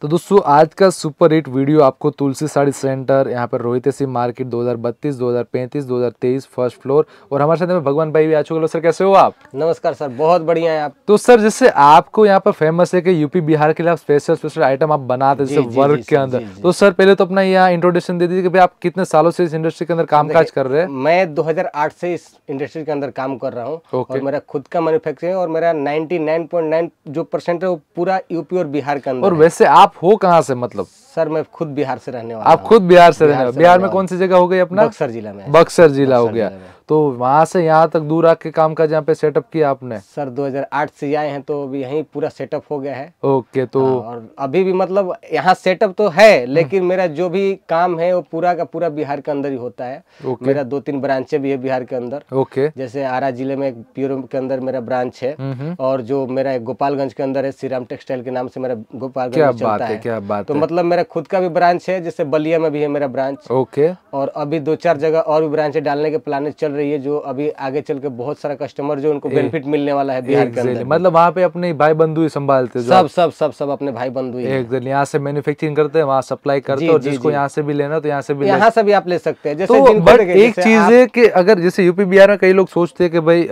तो दोस्तों आज का सुपर हिट वीडियो आपको तुलसी साड़ी सेंटर यहाँ पर Rohit Singh market 2032, 2035, 2023 first floor और हमारे साथ में भगवान भाई भी आ चुके सर कैसे हो आप नमस्कार सर बहुत बढ़िया है आप तो सर जैसे आपको यहाँ पर फेमस है कि यूपी बिहार के लिए आप स्पेशल स्पेशल आइटम आप बनाते जैसे वर्क के अंदर तो सर पहले तो अपना यहाँ इंट्रोडक्शन दे दीजिए कि आप कितने सालों से इस इंडस्ट्री के अंदर काम काज कर रहे हैं मैं दो से इस इंडस्ट्री के अंदर काम कर रहा हूँ मेरा खुद का मैनुफेक्चरिंग और मेरा नाइनटी जो परसेंट है वो पूरा यूपी और बिहार के अंदर और वैसे आप हो कहाँ से मतलब सर मैं खुद बिहार से रहने वाला आप खुद बिहार से रहने बिहार में कौन सी जगह हो गई अपना बक्सर जिला में बक्सर जिला हो गया तो वहाँ से यहाँ तक दूर आके काम का जहाँ पे सेटअप किया आपने सर 2008 से आए हैं तो अभी यही पूरा सेटअप हो गया है ओके तो हाँ, और अभी भी मतलब यहाँ सेटअप तो है लेकिन हम्म। मेरा जो भी काम है वो पूरा का पूरा बिहार के अंदर ही होता है मेरा दो तीन ब्रांचे भी है बिहार के अंदर ओके जैसे आरा जिले में एक प्योर के अंदर मेरा ब्रांच है हम्म, हम्म। और जो मेरा गोपालगंज के अंदर है श्रीराम टेक्सटाइल के नाम से मेरा गोपालगंज चलता है तो मतलब मेरा खुद का भी ब्रांच है जैसे बलिया में भी है मेरा ब्रांच ओके और अभी दो चार जगह और भी ब्रांच डालने के प्लान चल रही है जो अभी आगे चल के बहुत सारा कस्टमर जो उनको बेनिफिट मिलने वाला है बिहार के अंदर मतलब वहाँ पे अपने भाई बंधु ही संभालते हैं सब सब सब सब अपने भाई बंधु एग्जैक्टली यहाँ से मैन्युफैक्चरिंग करते हैं वहाँ सप्लाई करते हैं जिसको यहाँ से भी लेना तो यहाँ से भी यहाँ से भी आप ले सकते हैं जैसे तो एक चीज है की अगर जैसे यूपी बिहार में कई लोग सोचते हैं कि भाई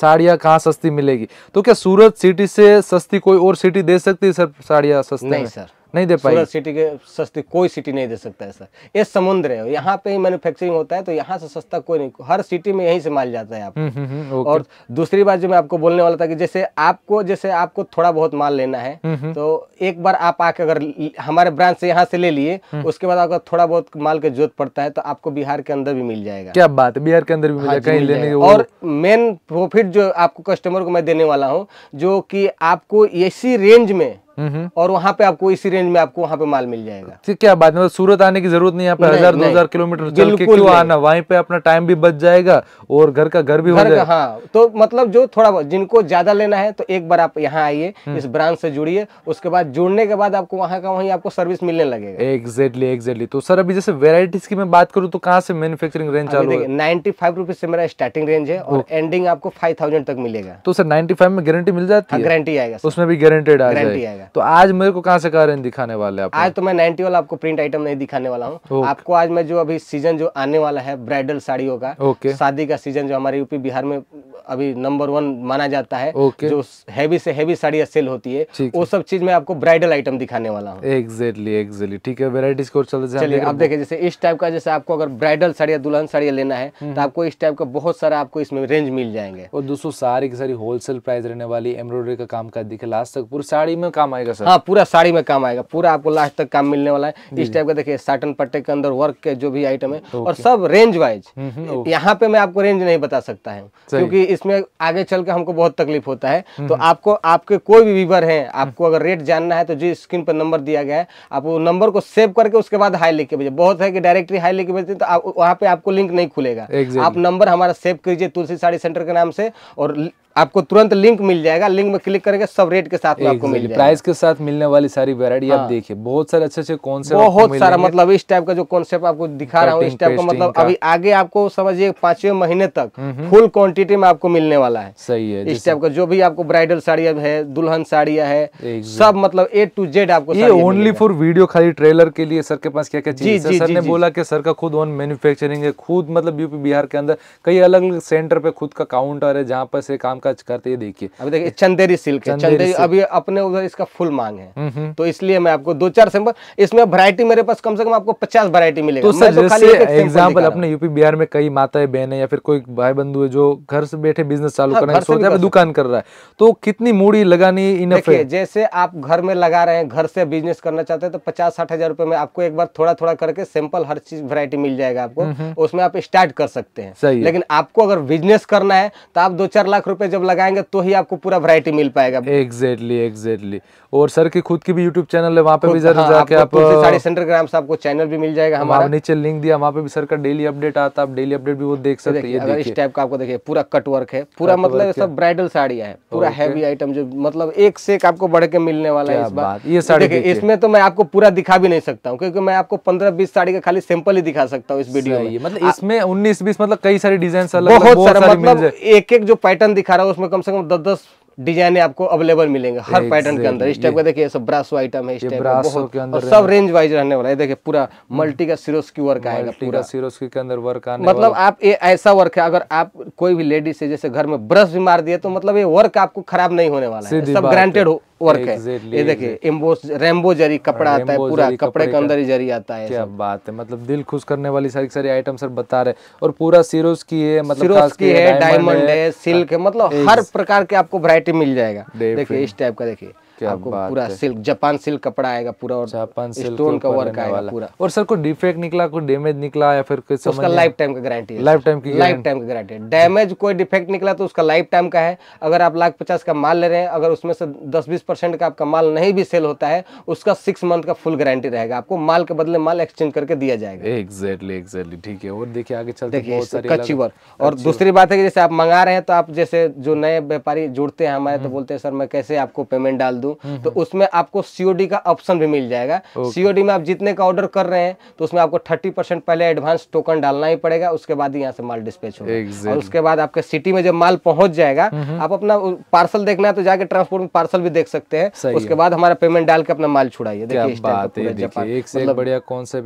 साड़ियाँ कहाँ सस्ती मिलेगी तो क्या सूरत सिटी से सस्ती कोई और सिटी दे सकती है सर साड़ियाँ सस्ती नहीं सर नहीं दे पाई सिटी के सस्ती कोई सिटी नहीं दे सकता है सर ये समुद्र है यहाँ पे ही मैन्युफैक्चरिंग होता है तो यहाँ से सस्ता कोई नहीं हर सिटी में यहीं से माल जाता है आप हम्म, हम्म, हम्म, और दूसरी बात जो मैं आपको बोलने वाला था कि जैसे आपको जैसे आपको थोड़ा बहुत माल लेना है तो एक बार आप आके अगर हमारे ब्रांच से यहाँ से ले लिए उसके बाद आपका थोड़ा बहुत माल की जरूरत पड़ता है तो आपको बिहार के अंदर भी मिल जाएगा क्या बात है बिहार के अंदर भी मिल हाँ जाएगा कहीं लेने और मेन प्रॉफिट जो आपको कस्टमर को मैं देने वाला हूँ जो की आपको इसी रेंज में हम्म। और वहाँ पे आपको इसी रेंज में आपको वहाँ पे माल मिल जाएगा क्या बात है मतलब सूरत आने की जरूरत नहीं हजार दो हजार किलोमीटर क्यों आना वहीं पे अपना टाइम भी बच जाएगा और घर का घर भी हो जाएगा हाँ तो मतलब जो थोड़ा बहुत जिनको ज्यादा लेना है तो एक बार आप यहाँ आइए हम्म। इस ब्रांच से जुड़िए उसके बाद जुड़ने के बाद आपको वहाँ का वही आपको सर्विस मिलने लगेगा एक्जेक्टली एक्जेक्टली तो सर अभी जैसे वेराइटीज की मैं बात करूँ तो कहाँ से मैनुफेक्चरिंग रेंज चालू है नाइन्टी फाइव रुपीज से मेरा स्टार्टिंग रेंज है और एंडिंग आपको फाइव थाउजेंड तक मिलेगा तो सर नाइन्टी फाइव में गारंटी मिल जाती हाँ, है गारंटी आएगा उसमें भी गारंटेड आएगा तो आज मेरे को कहाँ से कह रहे हैं दिखाने वाले आप आज तो मैं नाइनटी वाला आपको प्रिंट आइटम नहीं दिखाने वाला हूँ आपको आज मैं जो अभी सीजन जो आने वाला है ब्राइडल साड़ियों का शादी का सीजन जो हमारे यूपी बिहार में अभी नंबर वन माना जाता है okay. जो हैवी से हैवी साड़ी सेल होती है वो सब चीज में आपको ब्राइडल आइटम दिखाने वाला हूँ एग्जैक्टली एग्जैक्टली ठीक है वेराइटीज को चलिए आप देखिए जैसे इस टाइप का जैसे आपको अगर ब्राइडल साड़िया दुल्हन साड़िया लेना है हम्म। तो आपको इस टाइप का बहुत सारा आपको इसमें रेंज मिल जाएंगे और दोस्तों सारी की सारी होलसेल प्राइस रहने वाली एम्ब्रॉयडरी का काम कर दिखे लास्ट तक पूरी साड़ी में काम आएगा सर हाँ पूरा साड़ी में काम आएगा पूरा आपको लास्ट तक काम मिलने वाला है इस टाइप का देखिए साटन पट्टे के अंदर वर्क के जो भी आइटम है और सब रेंज वाइज हम्म, हम्म, यहाँ पे मैं आपको रेंज नहीं बता सकता है क्योंकि इसमें आगे चल के हमको बहुत तकलीफ होता है हम्म। तो आपको आपके कोई भी वीवर हैं आपको अगर रेट जानना है तो जिस स्क्रीन पर नंबर दिया गया है आप वो नंबर को सेव करके उसके बाद हाई लिख के भेजिए बहुत है कि डायरेक्टली हाई लिख भेजते हैं तो आप वहाँ पे आपको लिंक नहीं खुलेगा आप नंबर हमारा सेव कीजिए तुलसी साड़ी सेंटर के नाम से और आपको तुरंत लिंक मिल जाएगा लिंक में क्लिक करेंगे सब रेट के साथ में आपको मिल प्राइस के साथ मिलने वाली सारी वेरायटी हाँ। आप देखिए बहुत सारे अच्छे अच्छे कॉन्सेप्ट बहुत सारा मतलब इस टाइप का जो कॉन्सेप्ट आपको दिखा रहा हूँ इस टाइप का मतलब अभी आगे आपको समझिए पांचवे महीने तक फुल क्वांटिटी में आपको मिलने वाला है सही है इस टाइप का जो भी आपको ब्राइडल साड़िया है दुल्हन साड़िया है सब मतलब ए टू जेड आपको ओनली फॉर वीडियो खाली ट्रेलर के लिए सर के पास क्या क्या चीज सर ने बोला की सर का खुद ओन मैन्युफेक्चरिंग है खुद मतलब यूपी बिहार के अंदर कई अलग अलग सेंटर पे खुद का काउंटर है जहाँ पर से काम कामकाज करते हैं देखिए अभी देखिए चंदेरी सिल्क है चंदेरी अभी अपने उधर इसका फुल मांग है हम्म, हम्म। तो इसलिए मैं आपको दो चार सैंपल इसमें वरायटी मेरे पास कम से कम आपको पचास वरायटी मिलेगी एग्जाम्पल अपने यूपी बिहार में कई माताएं बहने या फिर कोई भाई बंधु है जो घर से बैठे बिजनेस चालू हाँ, करना सोच रहा दुकान कर रहा है तो कितनी मूड़ी लगानी इनफ है जैसे आप घर में लगा रहे हैं घर से बिजनेस करना चाहते हैं तो पचास साठ हजार रुपए में आपको एक बार थोड़ा थोड़ा करके सैंपल हर चीज वैरायटी मिल जाएगा आपको हम्म, उसमें आप स्टार्ट कर सकते हैं लेकिन आपको अगर बिजनेस करना है तो आप दो चार लाख रुपए जब लगाएंगे तो ही आपको पूरा वैरायटी मिल पाएगा एग्जैक्टली एग्जैक्टली और सर की खुद की भी यूट्यूब चैनल है वहाँ पे भी जरूर हाँ, जाके आप साढ़े सेंटर ग्राम से आपको चैनल भी मिल जाएगा हमारा नीचे लिंक दिया वहाँ पे भी सर का डेली अपडेट आता है आप डेली अपडेट भी वो देख सकते हैं इस टाइप का आपको देखिए पूरा कट वर्क है पूरा मतलब सब ब्राइडल साड़ी है पूरा हैवी आइटम जो मतलब एक से एक आपको बढ़ के मिलने वाला है इस बार ये साड़ी देखिए इसमें तो मैं आपको पूरा दिखा भी नहीं सकता हूँ क्योंकि मैं आपको पंद्रह बीस साड़ी का खाली सैंपल ही दिखा सकता हूँ इस वीडियो में मतलब इसमें उन्नीस बीस मतलब कई सारे डिजाइन अलग बहुत सारे मतलब एक एक जो पैटर्न दिखा हमारा उसमें कम से कम दस दस डिजाइन आपको अवेलेबल मिलेंगे हर पैटर्न के अंदर इस टाइप का देखिए सब ब्रासो आइटम है इस टाइप का बहुत और सब रेंज वाइज रहने वाला है देखिए पूरा मल्टी हम्म। का सिरोस की वर्क आएगा पूरा सिरोस के अंदर वर्क आने मतलब आप ये ऐसा वर्क है अगर आप कोई भी लेडीज है जैसे घर में ब्रश भी मार दिया तो मतलब ये वर्क आपको खराब नहीं होने वाला है सब ग्रांटेड हो वर्क है ये देखिए एम्बो रेम्बो जरी कपड़ा आता है पूरा कपड़े के अंदर ही जरी आता है क्या बात है मतलब दिल खुश करने वाली सारी सारी आइटम सर बता रहे और पूरा सीरोज की है मतलब सिरोज की है डायमंड है सिल्क है मतलब हर प्रकार के आपको वरायटी मिल जाएगा देखिए इस टाइप का देखिये आपको पूरा सिल्क जापान सिल्क कपड़ा आएगा पूरा और जापान स्टोन का वर्क आएगा पूरा और सर कोई डिफेक्ट निकला कोई डैमेज निकला या फिर कुछ उसका लाइफ टाइम का गारंटी है लाइफ टाइम की लाइफ टाइम की गारंटी है डैमेज कोई डिफेक्ट निकला तो उसका लाइफ टाइम का है अगर आप लाख पचास का माल ले रहे हैं अगर उसमें से दस बीस परसेंट का आपका माल नहीं भी सेल होता है उसका सिक्स मंथ का फुल गारंटी रहेगा आपको माल के बदले माल एक्सचेंज करके दिया जाएगा एग्जैक्टली एग्जैक्टली ठीक है और देखिए आगे चलते देखिए कच्ची वर्क और दूसरी बात है कि जैसे आप मंगा रहे हैं तो आप जैसे जो नए व्यापारी जुड़ते हैं हमारे तो हम्म। बोलते हैं सर मैं कैसे आपको पेमेंट डाल दू दूँ तो हम्म, हम्म। उसमें आपको सीओडी का ऑप्शन भी मिल जाएगा सीओडी में आप जितने का ऑर्डर कर रहे हैं तो उसमें आपको थर्टी परसेंट पहले एडवांस टोकन डालना ही पड़ेगा उसके बाद यहाँ से माल डिस्पेच होगा और उसके बाद आपके सिटी में जब माल पहुंच जाएगा हम्म, आप अपना पार्सल देखना है तो जाके ट्रांसपोर्ट में पार्सल भी देख सकते हैं उसके बाद हमारा पेमेंट डाल के अपना माल छुड़ाइए देखिए मतलब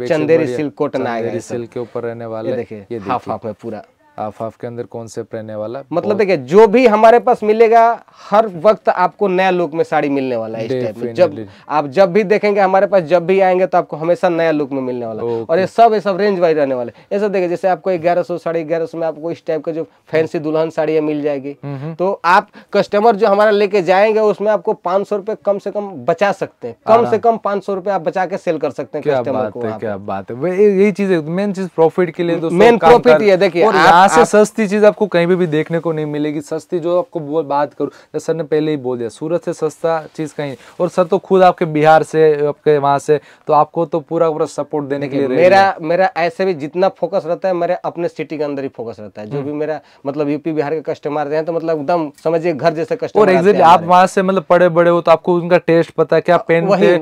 चंदेरी सिल्क कॉटन आएगा सिल्क के ऊपर रहने वाले देखिए हाफ हाफ है पूरा हाफ हाफ के अंदर कौन से पहनने वाला मतलब देखिए जो भी हमारे पास मिलेगा हर वक्त आपको नया लुक में साड़ी मिलने वाला है इस टाइप में जब आप जब भी देखेंगे हमारे पास जब भी आएंगे तो आपको हमेशा नया लुक में मिलने वाला और ये सब ये सब रेंज वाइज रहने वाले ये सब देखिए जैसे आपको ग्यारह सौ साढ़े ग्यारह सौ में आपको इस टाइप का जो फैंसी दुल्हन साड़ी मिल जाएगी mm-hmm. तो आप कस्टमर जो हमारा लेके जाएंगे उसमें आपको पाँच सौ रुपये कम से कम बचा सकते हैं कम से कम पाँच सौ रुपये आप बचा के सेल कर सकते हैं कस्टमर को क्या बात है यही चीज मेन चीज प्रॉफिट के लिए तो मेन प्रॉफिट ये देखिए यहाँ से सस्ती चीज आपको कहीं भी, भी देखने को नहीं मिलेगी सस्ती जो आपको बात करूँ जैसे सर ने पहले ही बोल दिया सूरत से सस्ता चीज कहीं और सर तो खुद आपके बिहार से आपके वहां से तो आपको तो पूरा पूरा सपोर्ट देने के लिए मेरा मेरा ऐसे भी जितना फोकस रहता है मेरे अपने सिटी के अंदर ही फोकस रहता है जो हम्म। भी मेरा मतलब यूपी बिहार के कस्टमर हैं तो मतलब एकदम समझिए घर जैसे कस्टमर और आप वहाँ से मतलब बड़े बड़े हो तो आपको उनका टेस्ट पता है क्या हाँ, पेन वही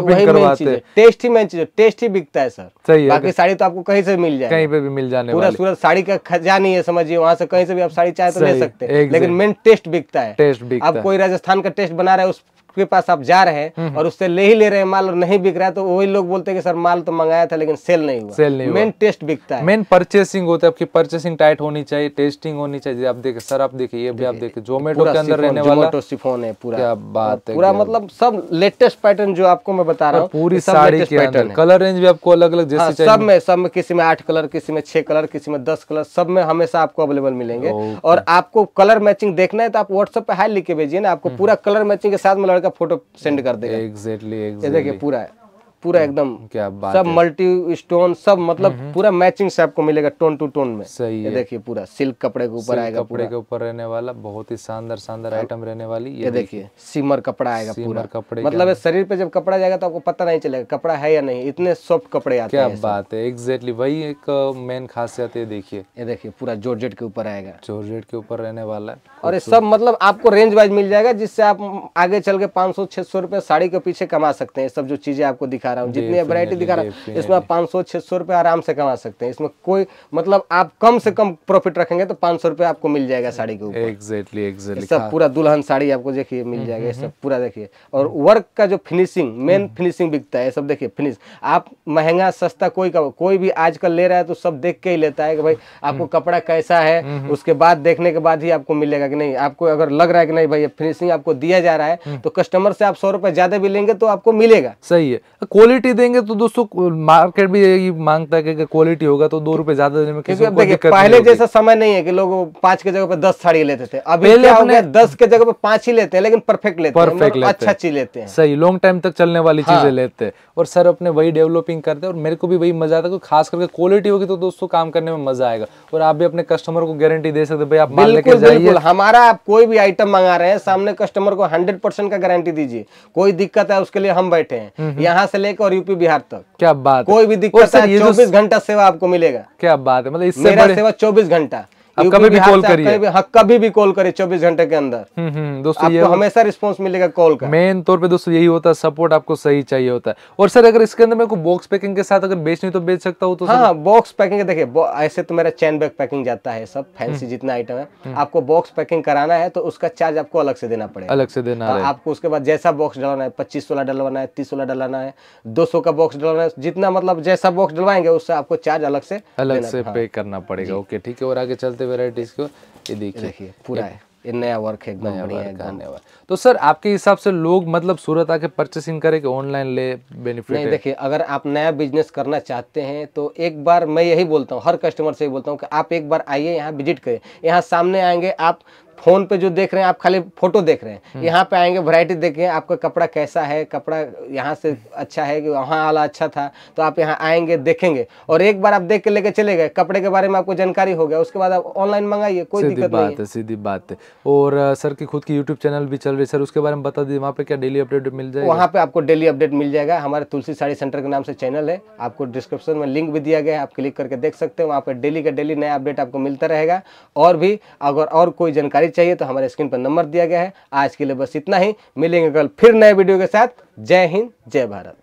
वही करवाते हैं टेस्ट ही मेन चीज टेस्ट ही बिकता है सर सही है बाकी साड़ी तो आपको कहीं से मिल जाए कहीं पे भी मिल जाने पूरा सूरत साड़ी का खजानी है समझिए वहाँ से कहीं से भी आप साड़ी चाहे तो ले सकते हैं लेकिन मेन टेस्ट बिकता है टेस्ट बिकता आप कोई राजस्थान का टेस्ट बना रहे उस के पास आप जा रहे हैं हम्म, हम्म। और उससे ले ही ले रहे हैं माल और नहीं बिक रहा है तो वही लोग बोलते हैं कि सर माल तो मंगाया था लेकिन सेल नहीं हुआ सेल नहीं मेन टेस्ट बिकता है मेन परचेसिंग होता है आपकी परचेसिंग टाइट होनी चाहिए टेस्टिंग होनी चाहिए आप देखे सर आप देखिए ये भी आप देखिए जोमेटो के अंदर रहने वाला सिफोन है पूरा क्या बात है पूरा मतलब सब लेटेस्ट पैटर्न जो आपको मैं बता रहा हूँ पूरी साड़ी के अंदर कलर रेंज भी आपको अलग अलग हाँ, जैसे सब में सब में किसी में आठ कलर किसी में छह कलर किसी में दस कलर सब में हमेशा आपको अवेलेबल मिलेंगे और आपको कलर मैचिंग देखना है तो आप व्हाट्सएप पे हाई लिख के भेजिए ना आपको हम्म। पूरा कलर मैचिंग के साथ में का फोटो सेंड कर देगा एग्जैक्टली exactly, exactly. पूरा है पूरा एकदम क्या बात सब मल्टी स्टोन सब मतलब हम्म, हम्म। पूरा मैचिंग से आपको मिलेगा टोन टू टोन में सही है देखिए पूरा सिल्क कपड़े के ऊपर आएगा कपड़े के ऊपर रहने वाला बहुत ही शानदार शानदार आइटम रहने वाली ये देखिए सिमर कपड़ा आएगा पूरा कपड़े मतलब शरीर पे जब कपड़ा जाएगा तो आपको पता नहीं चलेगा कपड़ा है या नहीं इतने सॉफ्ट कपड़े आते हैं क्या बात है एग्जैक्टली वही एक मेन खासियत है देखिए ये देखिए पूरा जॉर्जेट के ऊपर आएगा जॉर्जेट के ऊपर रहने वाला और ये सब मतलब आपको रेंज वाइज मिल जाएगा जिससे आप आगे चल के पाँच सौ छह सौ रुपए साड़ी के पीछे कमा सकते हैं सब जो चीजें आपको दिखा दिखा रहा हूँ जितनी वरायटी दिखा रहा हूँ इसमें आप पाँच सौ छः सौ रुपये आराम से कमा सकते हैं इसमें कोई मतलब आप कम से कम प्रॉफिट रखेंगे तो पाँच सौ रुपये आपको मिल जाएगा साड़ी के ऊपर एग्जैक्टली एग्जैक्टली सब हाँ। पूरा दुल्हन साड़ी आपको देखिए मिल हम्म, जाएगा ये हम्म, सब हम्म। पूरा देखिए और वर्क का जो फिनिशिंग मेन फिनिशिंग बिकता है सब देखिए फिनिश आप महंगा सस्ता कोई का कोई भी आजकल ले रहा है तो सब देख के ही लेता है कि भाई आपको कपड़ा कैसा है उसके बाद देखने के बाद ही आपको मिलेगा कि नहीं आपको अगर लग रहा है कि नहीं भाई फिनिशिंग आपको दिया जा रहा है तो कस्टमर से आप सौ रुपए ज्यादा भी लेंगे तो आपको मिलेगा सही है क्वालिटी देंगे तो दोस्तों मार्केट भी यही मांगता है कि क्वालिटी होगा तो दो रुपए ज्यादा देने में किसी को देखिए पहले जैसा समय नहीं है कि लोग पांच के जगह पे दस साड़ी लेते थे अब पहले हमने दस के जगह पे पांच ही लेते हैं लेकिन परफेक्ट लेते हैं परफेक्ट मतलब लेते अच्छा चीज लेते हैं सही लॉन्ग टाइम तक चलने वाली चीजें हाँ। लेते हैं और सर अपने वही डेवलपिंग करते हैं और मेरे को भी वही मजा आता है खास करके क्वालिटी होगी तो दोस्तों काम करने में मजा आएगा और आप भी अपने कस्टमर को गारंटी दे सकते भाई आप माल लेके जाइए हमारा आप कोई भी आइटम मंगा रहे हैं सामने कस्टमर को हंड्रेड परसेंट का गारंटी दीजिए कोई दिक्कत है उसके लिए हम बैठे हैं हम्म, हम्म। यहाँ से ले लेकर और यूपी बिहार तक क्या बात कोई भी दिक्कत चौबीस घंटा सेवा आपको मिलेगा क्या बात है मतलब इससे सेवा चौबीस घंटा कभी भी कॉल करिए हाँ कभी भी कॉल करिए 24 घंटे के अंदर हम्म, हम्म, दोस्तों आपको हमेशा रिस्पांस मिलेगा कॉल का मेन तौर पे दोस्तों यही होता है सपोर्ट आपको सही चाहिए होता है और सर अगर इसके अंदर मेरे को बॉक्स पैकिंग के साथ अगर बेचनी तो बेच सकता हूँ तो हाँ बॉक्स हाँ, पैकिंग देखिए ऐसे तो मेरा चैन बैग पैकिंग जाता है सब फैंसी हम्म। जितना आइटम है आपको बॉक्स पैकिंग कराना है तो उसका चार्ज आपको अलग से देना पड़ेगा अलग से देना तो आपको उसके बाद जैसा बॉक्स डलवाना है पच्चीस सोलह डलवाना है तीस सोलह डलाना है दो का बॉक्स डलाना है जितना मतलब जैसा बॉक्स डलवाएंगे उससे आपको चार्ज अलग से अलग से पे हाँ। करना पड़ेगा ओके ठीक है और आगे चलते कितने वेराइटीज़ को ये देखिए पूरा है नया वर्क है नया वर्क धन्यवाद तो सर आपके हिसाब से लोग मतलब सूरत आके परचेसिंग करे कि ऑनलाइन ले बेनिफिट नहीं देखिए अगर आप नया बिजनेस करना चाहते हैं तो एक बार मैं यही बोलता हूँ हर कस्टमर से ही बोलता हूँ कि आप एक बार आइए यहाँ विजिट करें यहाँ सामने आएंगे आप फोन पे जो देख रहे हैं आप खाली फोटो देख रहे हैं हम्म। यहाँ पे आएंगे वैरायटी देखें आपका कपड़ा कैसा है कपड़ा यहाँ से अच्छा है कि वहाँ वाला अच्छा था तो आप यहाँ आएंगे देखेंगे और एक बार आप देख के लेके चले गए कपड़े के बारे में आपको जानकारी हो गया उसके बाद आप ऑनलाइन मंगाइए कोई दिक्कत बात है सीधी बात है और सर की खुद की यूट्यूब चैनल भी चल रही है सर उसके बारे में बता दीजिए वहाँ पे क्या डेली अपडेट मिल जाएगा वहाँ पे आपको डेली अपडेट मिल जाएगा हमारे तुलसी साड़ी सेंटर के नाम से चैनल है आपको डिस्क्रिप्शन में लिंक भी दिया गया है आप क्लिक करके देख सकते हैं वहाँ पे डेली का डेली नया अपडेट आपको मिलता रहेगा और भी अगर और कोई जानकारी चाहिए तो हमारे स्क्रीन पर नंबर दिया गया है आज के लिए बस इतना ही मिलेंगे कल फिर नए वीडियो के साथ जय हिंद जय भारत